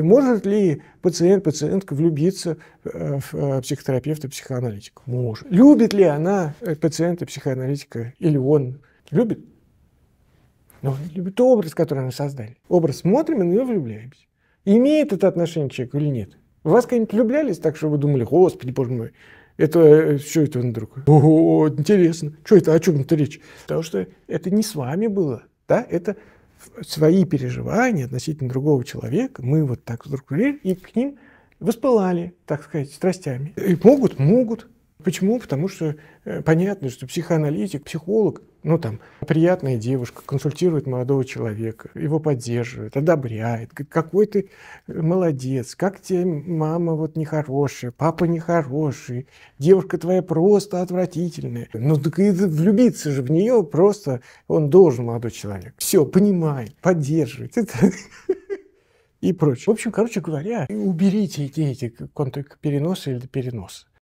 Может ли пациент, пациентка влюбиться э, в э, психотерапевта, психоаналитика? Может. Любит ли она э, пациента, психоаналитика или он? Любит? Но ну, любит образ, который она создали. Образ смотрим и на него влюбляемся. Имеет это отношение к человеку или нет? Вас когда-нибудь влюблялись так, что вы думали, господи, боже мой, это что это он друг? О, интересно. Что это? О чем это речь? Потому что это не с вами было. Да? Это свои переживания относительно другого человека, мы вот так вдруг и к ним воспылали, так сказать, страстями. И могут, могут Почему? Потому что э, понятно, что психоаналитик, психолог, ну там, приятная девушка, консультирует молодого человека, его поддерживает, одобряет. Какой ты э, молодец, как тебе мама вот нехорошая, папа нехороший, девушка твоя просто отвратительная. Ну так и влюбиться же в нее просто он должен, молодой человек. Все, понимает, поддерживает. Это и прочее. В общем, короче говоря, уберите эти, эти контрпереносы или переносы.